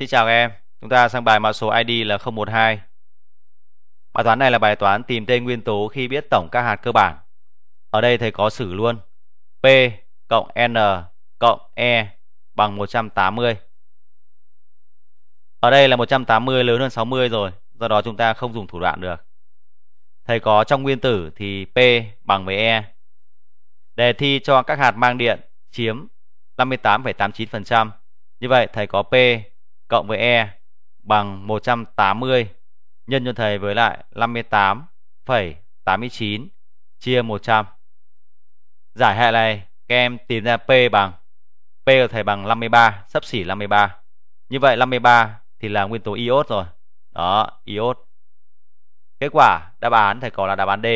Xin chào các em, chúng ta sang bài mã số ID là 012. Bài toán này là bài toán tìm tên nguyên tố khi biết tổng các hạt cơ bản. Ở đây thầy có xử luôn P cộng N cộng E bằng 180. Ở đây là 180 lớn hơn 60 rồi, do đó chúng ta không dùng thủ đoạn được. Thầy có trong nguyên tử thì P bằng với E. Đề thi cho các hạt mang điện chiếm 58,89%. Như vậy thầy có P cộng với E bằng 180 nhân cho thầy với lại 58,89 chia 100. Giải hệ này các em tìm ra P bằng P của thầy bằng 53, sấp xỉ 53. Như vậy 53 thì là nguyên tố iốt rồi. Đó, iốt. Kết quả đáp án thầy có là đáp án D.